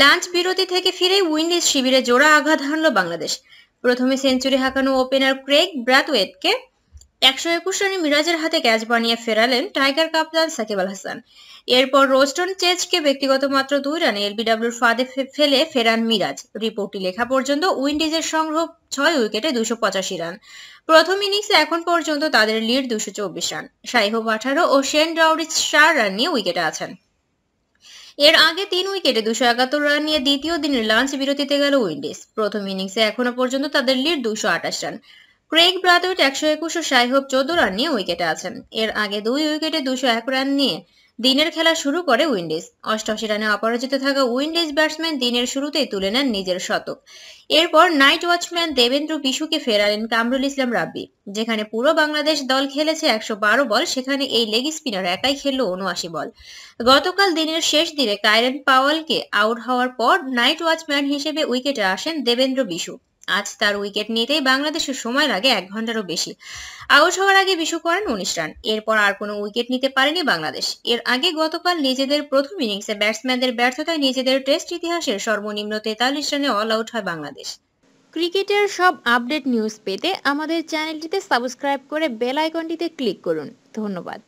lunch বিরতি থেকে ফিরে উইন্ডিজ শিবিরে জোড়া আঘাত হানল বাংলাদেশ প্রথমে সেঞ্চুরি হাঁকানো ওপেনার ক্রেগ ব্রাথওয়েটকে একশো একুশ রানে মিরাজের হাতে ক্যাচ বানিয়ে ফেরালেন টাইগার কাপ্তান সাকিব আল হাসান এরপর রোস্টন চেজকে ব্যক্তিগত মাত্র দুই রানে এলবিডব্লিউর ফাঁদে ফেলে ফেরান মিরাজ রিপোর্টটি লেখা পর্যন্ত উইন্ডিজের সংগ্রহ ছয় উইকেটে দুশো পঁচাশি রান প্রথম ইনিংসে এখন পর্যন্ত তাদের লিড দুশো চব্বিশ রান সাইহ আঠারো ও শেন ডাউরি চার রান নিয়ে উইকেটে আছেন এর আগে তিন উইকেটে দুশো একাত্তর রান নিয়ে দ্বিতীয় দিনের লাঞ্চ বিরতিতে গেল উইন্ডিজ প্রথম ইনিংসে এখনো পর্যন্ত তাদের লিড দুশো আঠাশ রান ক্রেগ ব্রাদার্ট একশো একুশ ও সাইহব চোদ্দ রান নিয়ে উইকেটে আছেন এর আগে দুই উইকেটে দুশো এক রান নিয়ে দিনের খেলা শুরু করে উইন্ডিজ অষ্টাশি রানে অপরাজিত থাকা উইন্ডিজ ব্যাটসম্যান দিনের শুরুতেই তুলে নেন নিজের শতক এরপর নাইট ওয়াচম্যান দেবেন্দ্র বিশুকে ফেরালেন কামরুল ইসলাম রাব্বি যেখানে পুরো বাংলাদেশ দল খেলেছে একশো বারো বল সেখানে এই লেগ স্পিনার একাই খেলল উনআশি বল গতকাল দিনের শেষ দিনে কাইরেন পাওয়ালকে আউট হওয়ার পর নাইট ওয়াচম্যান হিসেবে উইকেটে আসেন দেবেন্দ্র বিশু আজ তার উইকেট নিতেই বাংলাদেশের সময় লাগে এক ঘন্টারও বেশি আউট হওয়ার আগে বিশ্ব করেন উনিশ রান এরপর আর কোনো উইকেট নিতে পারেনি বাংলাদেশ এর আগে গতকাল নিজেদের প্রথম ইনিংসে ব্যাটসম্যানদের ব্যর্থতায় নিজেদের টেস্ট ইতিহাসের সর্বনিম্ন তেতাল্লিশ রানে অল আউট হয় বাংলাদেশ ক্রিকেটের সব আপডেট নিউজ পেতে আমাদের চ্যানেলটিতে সাবস্ক্রাইব করে বেল আইকনটিতে ক্লিক করুন ধন্যবাদ